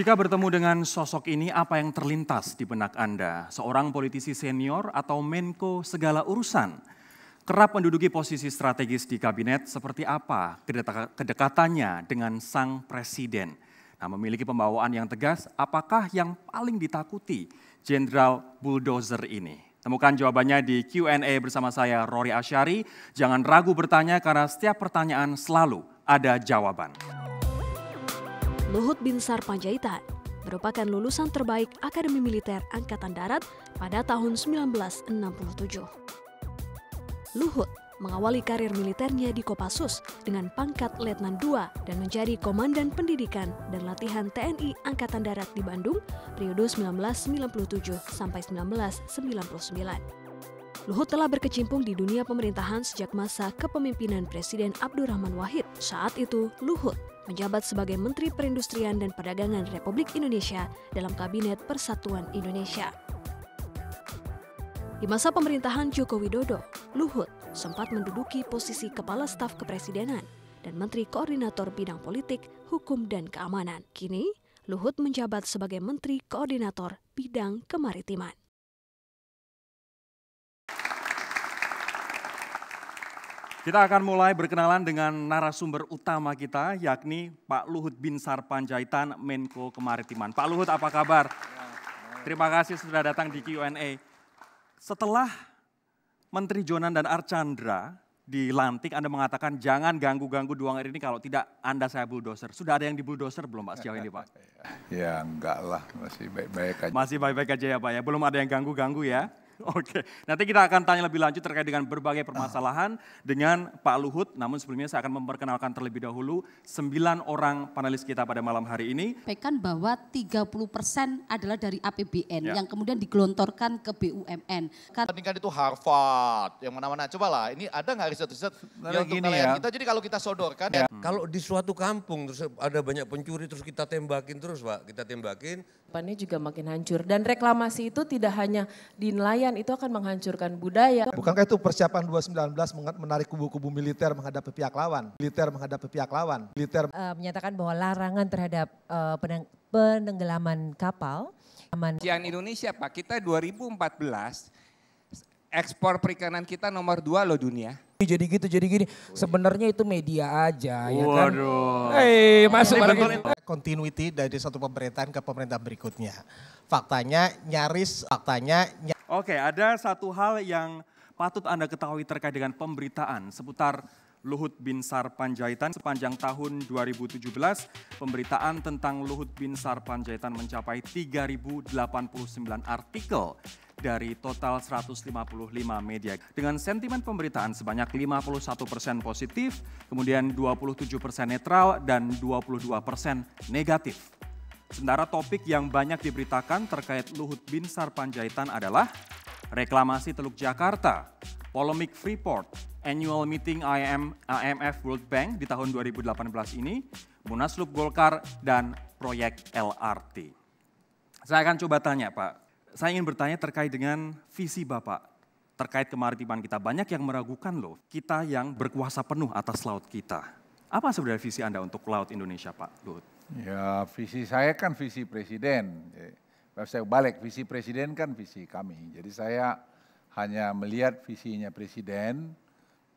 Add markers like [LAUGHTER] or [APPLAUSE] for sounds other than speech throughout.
Jika bertemu dengan sosok ini, apa yang terlintas di benak Anda? Seorang politisi senior atau Menko segala urusan? Kerap menduduki posisi strategis di kabinet, seperti apa kedekatannya dengan sang presiden? Nah, memiliki pembawaan yang tegas, apakah yang paling ditakuti Jenderal Bulldozer ini? Temukan jawabannya di Q&A bersama saya Rory Asyari. Jangan ragu bertanya karena setiap pertanyaan selalu ada jawaban. Luhut Binsar Panjaitan merupakan lulusan terbaik Akademi Militer Angkatan Darat pada tahun 1967. Luhut mengawali karir militernya di Kopassus dengan pangkat Letnan II dan menjadi Komandan Pendidikan dan Latihan TNI Angkatan Darat di Bandung periode 1997 sampai 1999. Luhut telah berkecimpung di dunia pemerintahan sejak masa kepemimpinan Presiden Abdurrahman Wahid. Saat itu, Luhut menjabat sebagai Menteri Perindustrian dan Perdagangan Republik Indonesia dalam Kabinet Persatuan Indonesia. Di masa pemerintahan Joko Widodo, Luhut sempat menduduki posisi Kepala Staf Kepresidenan dan Menteri Koordinator Bidang Politik, Hukum, dan Keamanan. Kini, Luhut menjabat sebagai Menteri Koordinator Bidang Kemaritiman. Kita akan mulai berkenalan dengan narasumber utama kita, yakni Pak Luhut Bin Sarpanjaitan, Menko Kemaritiman. Pak Luhut, apa kabar? Terima kasih sudah datang di Q&A. Setelah Menteri Jonan dan Archandra dilantik, Anda mengatakan jangan ganggu-ganggu dua hari ini kalau tidak Anda saya bulldozer. Sudah ada yang di bulldozer belum Pak sejauh ini Pak? Ya enggak lah, masih baik-baik aja. Masih baik-baik aja ya Pak ya, belum ada yang ganggu-ganggu ya? [LAUGHS] Oke, nanti kita akan tanya lebih lanjut terkait dengan berbagai permasalahan dengan Pak Luhut. Namun sebelumnya saya akan memperkenalkan terlebih dahulu sembilan orang panelis kita pada malam hari ini. Pekan bahwa 30 persen adalah dari APBN ya. yang kemudian digelontorkan ke BUMN. Kan itu Harvard, yang mana-mana. Cobalah, ini ada nggak riset-riset yang untuk gini ya. kita. Jadi kalau kita sodorkan, ya. ya. Hmm. Kalau di suatu kampung terus ada banyak pencuri terus kita tembakin terus Pak, kita tembakin. pannya juga makin hancur dan reklamasi itu tidak hanya di nelayan itu akan menghancurkan budaya. Bukankah itu persiapan 2019 menarik kubu-kubu militer menghadapi pihak lawan, militer menghadapi pihak lawan, militer uh, menyatakan bahwa larangan terhadap uh, peneng penenggelaman kapal. Aman. Cian Indonesia Pak, kita 2014 ekspor perikanan kita nomor dua loh dunia jadi gitu jadi gini sebenarnya itu media aja Waduh. ya kan hey, masuk ini continuity dari satu pemerintahan ke pemerintah berikutnya faktanya nyaris faktanya ny Oke, ada satu hal yang patut Anda ketahui terkait dengan pemberitaan seputar Luhut Binsar Panjaitan sepanjang tahun 2017 pemberitaan tentang Luhut Binsar Panjaitan mencapai 3089 artikel dari total 155 media. Dengan sentimen pemberitaan sebanyak 51 persen positif, kemudian 27 persen netral, dan 22 persen negatif. Sementara topik yang banyak diberitakan terkait Luhut Binsar Panjaitan adalah reklamasi Teluk Jakarta, polemik Freeport, annual meeting IM, IMF World Bank di tahun 2018 ini, Munaslup Golkar, dan proyek LRT. Saya akan coba tanya Pak saya ingin bertanya terkait dengan visi Bapak terkait kemaritiman kita. Banyak yang meragukan loh, kita yang berkuasa penuh atas laut kita. Apa sebenarnya visi Anda untuk laut Indonesia, Pak Luhut? Ya, visi saya kan visi presiden. Saya balik, visi presiden kan visi kami. Jadi saya hanya melihat visinya presiden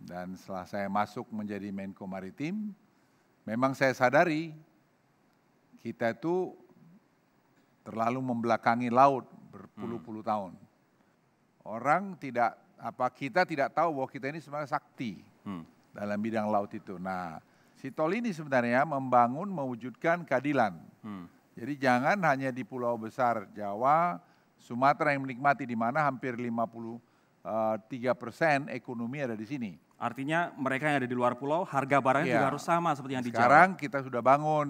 dan setelah saya masuk menjadi Menko Maritim, memang saya sadari kita itu terlalu membelakangi laut berpuluh-puluh tahun. Orang tidak apa kita tidak tahu bahwa kita ini sebenarnya sakti hmm. dalam bidang laut itu. Nah, si tol ini sebenarnya membangun mewujudkan keadilan. Hmm. Jadi jangan hanya di pulau besar Jawa, Sumatera yang menikmati di mana hampir 53 eh, persen ekonomi ada di sini. Artinya mereka yang ada di luar pulau harga barangnya ya. juga harus sama seperti yang Sekarang di Jawa. Sekarang kita sudah bangun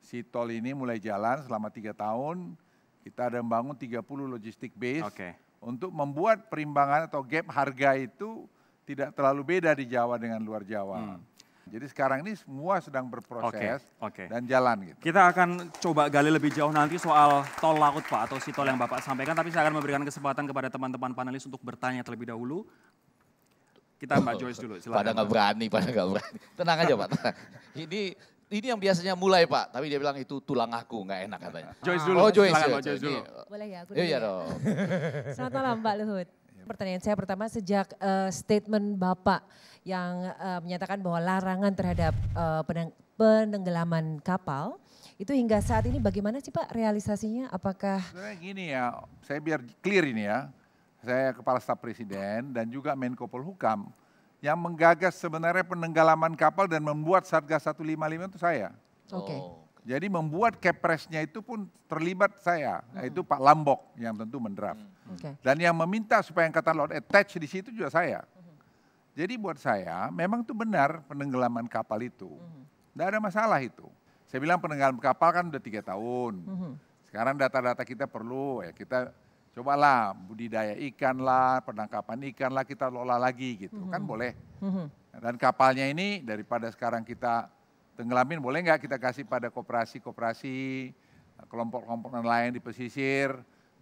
si tol ini mulai jalan selama tiga tahun kita ada membangun 30 logistik base okay. untuk membuat perimbangan atau gap harga itu tidak terlalu beda di Jawa dengan luar Jawa. Hmm. Jadi sekarang ini semua sedang berproses okay, okay. dan jalan gitu. Kita akan coba gali lebih jauh nanti soal tol laut Pak atau si tol yang Bapak sampaikan. Tapi saya akan memberikan kesempatan kepada teman-teman panelis untuk bertanya terlebih dahulu. Kita Mbak Joyce dulu, silakan. Pada nggak berani, pada nggak berani. Tenang aja Pak, Ini ini yang biasanya mulai Pak, tapi dia bilang itu tulang aku nggak enak katanya. Joyce dulu. Oh Joyce, Silahkan, Joyce, ya. Joyce dulu. Iya, boleh ya? iya, iya ya. dong. [LAUGHS] Selamat malam Pak Luhut. Pertanyaan saya pertama sejak uh, statement Bapak yang uh, menyatakan bahwa larangan terhadap uh, peneng penenggelaman kapal itu hingga saat ini bagaimana sih Pak realisasinya? Apakah Sebenarnya gini ya, saya biar clear ini ya. Saya kepala staf presiden dan juga Menko Polhukam yang menggagas sebenarnya penenggelaman kapal dan membuat Satgas 155 itu saya. Oke. Oh, okay. Jadi membuat kepresnya itu pun terlibat saya, hmm. yaitu Pak Lambok yang tentu mendraft. Hmm. Okay. Dan yang meminta supaya yang kata laut attach di situ juga saya. Hmm. Jadi buat saya memang itu benar penenggelaman kapal itu. Tidak hmm. ada masalah itu. Saya bilang penenggelaman kapal kan udah tiga tahun. Hmm. Sekarang data-data kita perlu ya kita cobalah budidaya ikan lah, penangkapan ikan lah kita lola lagi gitu, mm -hmm. kan mm-hmm. boleh. Mm -hmm. Dan kapalnya ini daripada sekarang kita tenggelamin, boleh nggak kita kasih pada koperasi-koperasi, kelompok-kelompok lain di pesisir,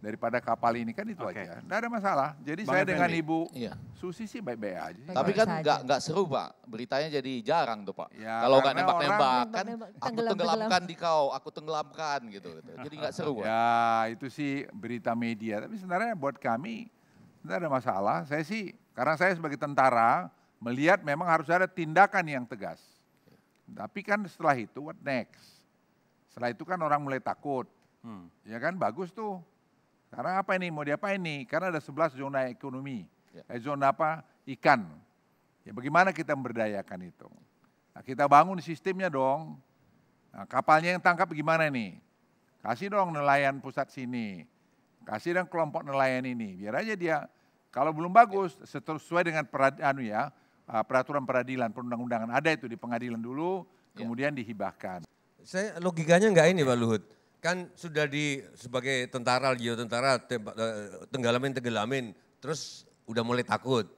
daripada kapal ini kan itu okay. aja. Enggak ada masalah. Jadi Bang saya Effendi. dengan Ibu iya. Susi sih baik-baik aja. Sih. Tapi kan enggak enggak seru pak, beritanya jadi jarang tuh pak. Ya, Kalau enggak nembak-nembak kan aku tenggelamkan di kau, aku tenggelamkan gitu. Jadi enggak seru pak. Ya itu sih berita media. Tapi sebenarnya buat kami enggak ada masalah. Saya sih karena saya sebagai tentara melihat memang harus ada tindakan yang tegas. Tapi kan setelah itu what next? Setelah itu kan orang mulai takut. Hmm. Ya kan bagus tuh karena apa ini, mau diapain ini Karena ada 11 zona ekonomi, ya. Eh, zona apa? Ikan. Ya bagaimana kita memberdayakan itu? Nah, kita bangun sistemnya dong. Nah, kapalnya yang tangkap gimana nih? Kasih dong nelayan pusat sini. Kasih dong kelompok nelayan ini. Biar aja dia kalau belum bagus ya. sesuai dengan perad, anu ya, eh, peraturan peradilan perundang-undangan ada itu di pengadilan dulu, ya. kemudian dihibahkan. Saya logikanya enggak ini Pak Luhut kan sudah di sebagai tentara, gitu tentara eh, tenggelamin tenggelamin, terus udah mulai takut.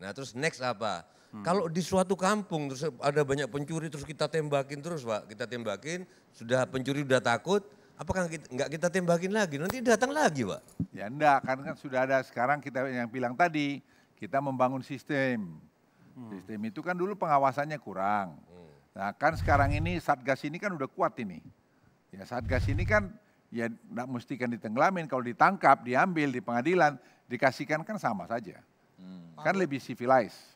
Nah terus next apa? Hmm. Kalau di suatu kampung terus ada banyak pencuri terus kita tembakin terus pak, kita tembakin, sudah pencuri udah takut, apakah kita, nggak kita tembakin lagi? Nanti datang lagi pak? Ya enggak, karena kan sudah ada sekarang kita yang bilang tadi kita membangun sistem. Hmm. Sistem itu kan dulu pengawasannya kurang. Hmm. Nah kan sekarang ini satgas ini kan udah kuat ini. Ya saat Satgas ini kan ya tidak mesti kan ditenggelamin, kalau ditangkap, diambil di pengadilan, dikasihkan kan sama saja. Hmm. Kan lebih civilized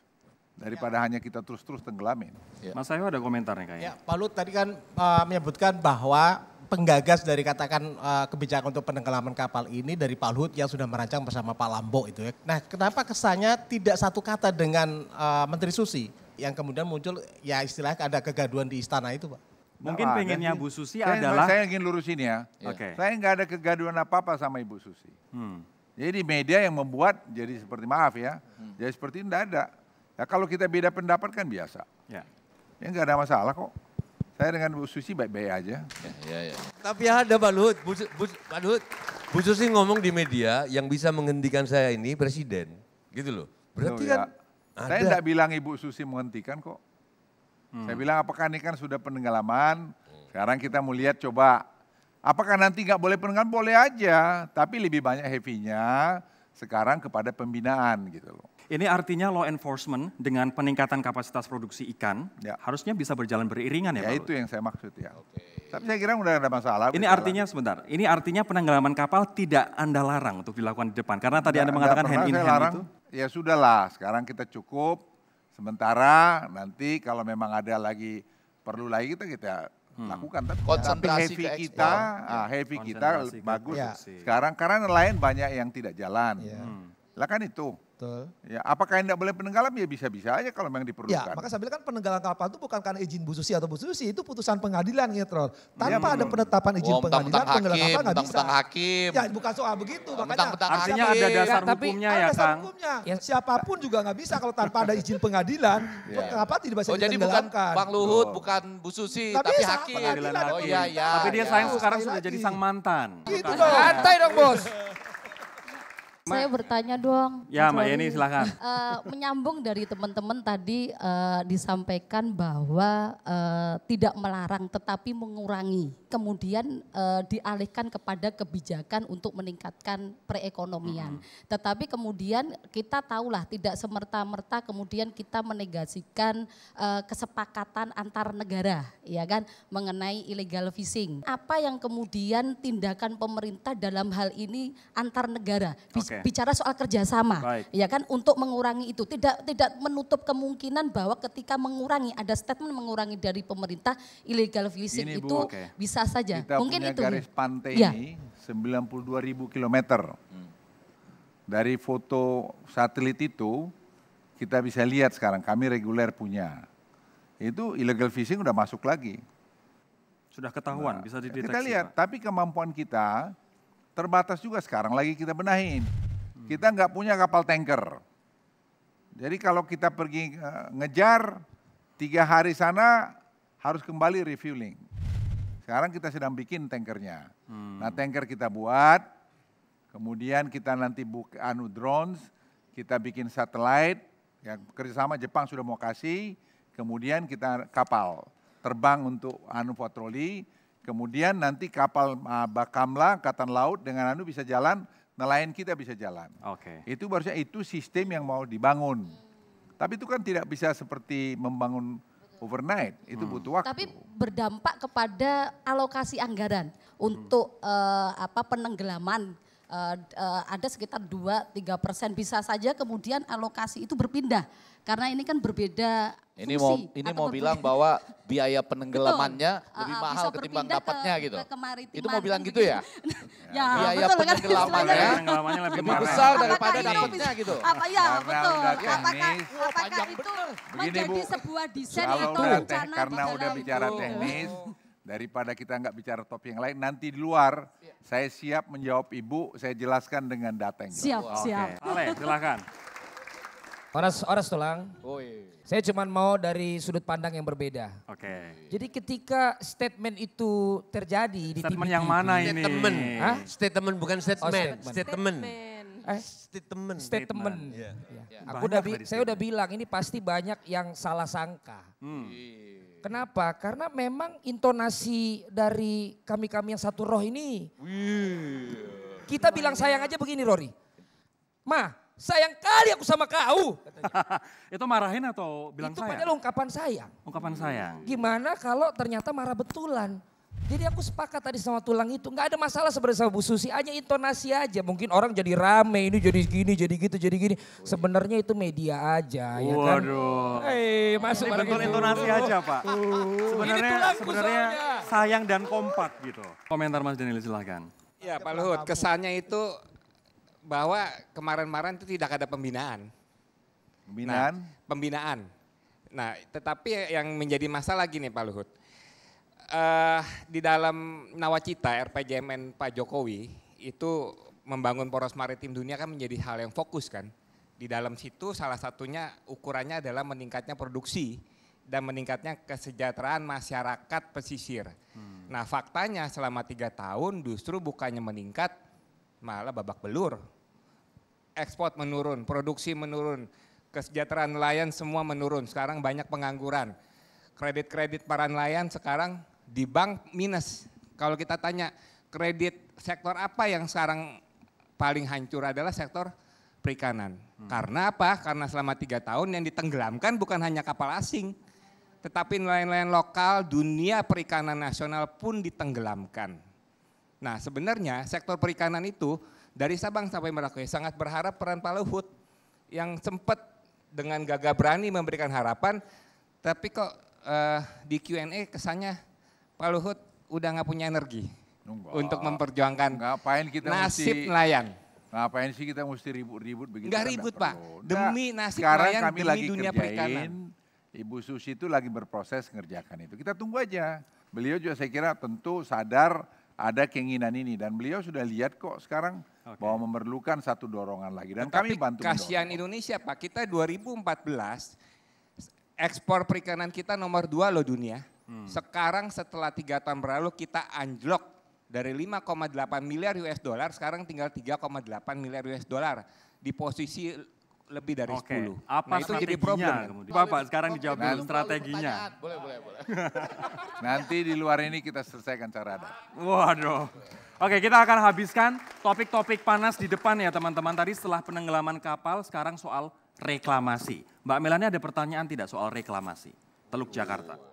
daripada ya. hanya kita terus-terus tenggelamin. Ya. Mas saya ada komentarnya kayaknya. Ya, Pak Lut tadi kan uh, menyebutkan bahwa penggagas dari katakan uh, kebijakan untuk penenggelaman kapal ini dari Pak Luhut yang sudah merancang bersama Pak Lambo itu ya. Nah, kenapa kesannya tidak satu kata dengan uh, Menteri Susi yang kemudian muncul ya istilahnya ada kegaduan di istana itu, Pak? Mungkin nah, pengennya Bu Susi saya, adalah... Saya ingin lurusin ya. ya. Okay. Saya nggak ada kegaduhan apa-apa sama Ibu Susi. Hmm. Jadi media yang membuat jadi seperti maaf ya. Hmm. Jadi seperti ini enggak ada. Ya kalau kita beda pendapat kan biasa. Ya. Ya nggak ada masalah kok. Saya dengan Bu Susi baik-baik aja. Ya, ya, ya. Tapi ada Pak Luhut. Bu, Bu, Pak Luhut, Bu Susi ngomong di media yang bisa menghentikan saya ini presiden. Gitu loh. Berarti kan ya. kan Ada. Saya tidak bilang Ibu Susi menghentikan kok. Hmm. Saya bilang apakah ini kan sudah penenggelaman, sekarang kita mau lihat coba. Apakah nanti nggak boleh penenggelaman? Boleh aja, tapi lebih banyak heavy-nya sekarang kepada pembinaan gitu loh. Ini artinya law enforcement dengan peningkatan kapasitas produksi ikan ya. harusnya bisa berjalan beriringan ya, ya Pak. itu yang saya maksud ya. Okay. Tapi saya kira udah ada masalah. Ini artinya artinya sebentar, ini artinya penenggelaman kapal tidak Anda larang untuk dilakukan di depan. Karena tadi ya, Anda mengatakan hand in hand larang, itu. Ya sudahlah, sekarang kita cukup Sementara nanti kalau memang ada lagi perlu lagi kita kita hmm. lakukan tapi konsentrasi tapi ah, iya. heavy kita ah, heavy kita bagus ya. sekarang karena lain banyak yang tidak jalan Ya. hmm. lah kan itu Betul. Ya, apakah tidak boleh penenggelam Ya bisa-bisa aja kalau memang ya, diperlukan. Ya, maka saya bilang kan penenggelam kapal itu bukan karena izin Bu Susi atau Bu Susi, itu putusan pengadilan gitu. Iya, tanpa ya, ada penetapan izin oh, pengadilan, mentang penenggalan kapal nggak bisa. Mentang hakim. Ya, bukan soal begitu. Mentang, makanya mentang artinya hakim. ada dasar ya, hukumnya ya, dasar Kang. Hukumnya. Ya. Siapapun juga nggak bisa kalau tanpa ada izin pengadilan, ya. kenapa tidak bisa oh, jadi bukan Bang Luhut, oh. bukan Bu Susi, tapi, tapi hakim. oh, iya, kan. iya, tapi dia iya, sayang sekarang sudah jadi sang mantan. Gitu dong. Santai dong, Bos. Iya. Ma, saya bertanya dong. Ya, Mbak Yeni silakan. Uh, [LAUGHS] menyambung dari teman-teman tadi uh, disampaikan bahwa uh, tidak melarang tetapi mengurangi kemudian e, dialihkan kepada kebijakan untuk meningkatkan perekonomian. Hmm. Tetapi kemudian kita tahulah tidak semerta-merta kemudian kita menegasikan e, kesepakatan antar negara ya kan mengenai illegal fishing. Apa yang kemudian tindakan pemerintah dalam hal ini antar negara okay. bicara soal kerjasama right. ya kan untuk mengurangi itu tidak tidak menutup kemungkinan bahwa ketika mengurangi ada statement mengurangi dari pemerintah illegal fishing ini, itu Bu, okay. bisa sah saja. Kita Mungkin punya itu. garis pantai ya. ini 92 ribu kilometer. Dari foto satelit itu kita bisa lihat sekarang kami reguler punya. Itu illegal fishing udah masuk lagi. Sudah ketahuan, nah, bisa dideteksi. Kita lihat, Pak. tapi kemampuan kita terbatas juga sekarang lagi kita benahin. Kita nggak punya kapal tanker. Jadi kalau kita pergi eh, ngejar, tiga hari sana harus kembali refueling. Sekarang kita sedang bikin tankernya. Hmm. Nah tanker kita buat, kemudian kita nanti buka anu drones, kita bikin satelit, yang kerjasama Jepang sudah mau kasih, kemudian kita kapal terbang untuk anu patroli, kemudian nanti kapal uh, Bakamla, Angkatan Laut dengan anu bisa jalan, nelayan kita bisa jalan. Oke. Okay. Itu barusan itu sistem yang mau dibangun. Tapi itu kan tidak bisa seperti membangun overnight itu hmm. butuh waktu. Tapi berdampak kepada alokasi anggaran untuk hmm. uh, apa penenggelaman uh, uh, ada sekitar 2-3 persen bisa saja kemudian alokasi itu berpindah karena ini kan berbeda ini mau ini mau bilang [LAUGHS] bahwa biaya penenggelamannya betul, lebih uh, mahal ketimbang dapatnya ke, gitu. Ke itu mau bilang kan gitu ya? [LAUGHS] ya biaya betul, penenggelamannya, penenggelamannya lebih, lebih besar daripada dapatnya gitu. Apa ya betul. Apakah, apakah itu menjadi sebuah desain atau rencana karena udah bicara teknis oh. daripada kita nggak bicara topik yang lain nanti di luar iya. saya siap menjawab ibu saya jelaskan dengan data yang jelas. Siap, oh, siap. Okay. Ale, silakan. Oras oras tulang. Oh, iya. Saya cuma mau dari sudut pandang yang berbeda. Oke. Okay. Jadi ketika statement itu terjadi di Statement yang mana ini? Statement. Hah? Statement bukan oh, statement. Oh, statement. Statement. statement. Eh, statement. Statement. Yeah. Yeah. Aku udah, saya udah bilang ini pasti banyak yang salah sangka. Hmm. Iya. Kenapa? Karena memang intonasi dari kami-kami yang satu roh ini. Yeah. Kita bilang sayang aja begini Rory. mah sayang kali aku sama kau. [LAUGHS] itu marahin atau bilang itu sayang? Itu padahal ungkapan sayang. Ungkapan sayang. Gimana kalau ternyata marah betulan? Jadi aku sepakat tadi sama tulang itu. Gak ada masalah sebenarnya sama Bu Susi, hanya intonasi aja. Mungkin orang jadi rame, ini jadi gini, jadi gitu, jadi gini. Sebenarnya itu media aja, Waduh. ya kan? Waduh. Hey, eh, masuk ini bentuk intonasi aja, Pak. Sebenarnya, sebenarnya sayang dan kompak gitu. Komentar Mas Daniel silahkan. Ya Pak Luhut, kesannya itu bahwa kemarin-kemarin itu tidak ada pembinaan. Pembinaan? Nah, pembinaan. Nah, tetapi yang menjadi masalah gini Pak Luhut, uh, di dalam nawacita RPJMN Pak Jokowi itu membangun poros maritim dunia kan menjadi hal yang fokus kan. Di dalam situ salah satunya ukurannya adalah meningkatnya produksi dan meningkatnya kesejahteraan masyarakat pesisir. Hmm. Nah faktanya selama tiga tahun justru bukannya meningkat malah babak belur. Ekspor menurun, produksi menurun, kesejahteraan nelayan semua menurun. Sekarang banyak pengangguran. Kredit-kredit para nelayan sekarang di bank minus. Kalau kita tanya kredit sektor apa yang sekarang paling hancur adalah sektor perikanan. Hmm. Karena apa? Karena selama tiga tahun yang ditenggelamkan bukan hanya kapal asing, tetapi nelayan-nelayan lokal, dunia perikanan nasional pun ditenggelamkan Nah sebenarnya sektor perikanan itu dari Sabang sampai Merauke sangat berharap peran Pak Luhut yang sempat dengan gagah berani memberikan harapan, tapi kok eh, di Q&A kesannya Pak Luhut udah nggak punya energi Enggak. untuk memperjuangkan ngapain kita nasib mesti, nelayan. Ngapain sih kita mesti ribut-ribut begitu? Enggak kan ribut Pak, perlu. demi nasib nelayan, kami demi lagi dunia kerjain, perikanan. Ibu Susi itu lagi berproses ngerjakan itu. Kita tunggu aja. Beliau juga saya kira tentu sadar ada keinginan ini dan beliau sudah lihat kok sekarang okay. bahwa memerlukan satu dorongan lagi dan Tetapi kami bantu kasihan Indonesia Pak kita 2014 ekspor perikanan kita nomor dua loh dunia hmm. sekarang setelah tiga tahun berlalu kita anjlok dari 5,8 miliar US dollar sekarang tinggal 3,8 miliar US dollar di posisi lebih dari okay. 10. Apa nah, itu jadi problem Kemudian. Bapak sekarang dijawab dulu nanti, strateginya. Boleh, boleh, boleh. [LAUGHS] nanti di luar ini kita selesaikan cara ada. Waduh. Oke, kita akan habiskan topik-topik panas di depan ya teman-teman. Tadi setelah penenggelaman kapal, sekarang soal reklamasi. Mbak Melani ada pertanyaan tidak soal reklamasi Teluk Jakarta?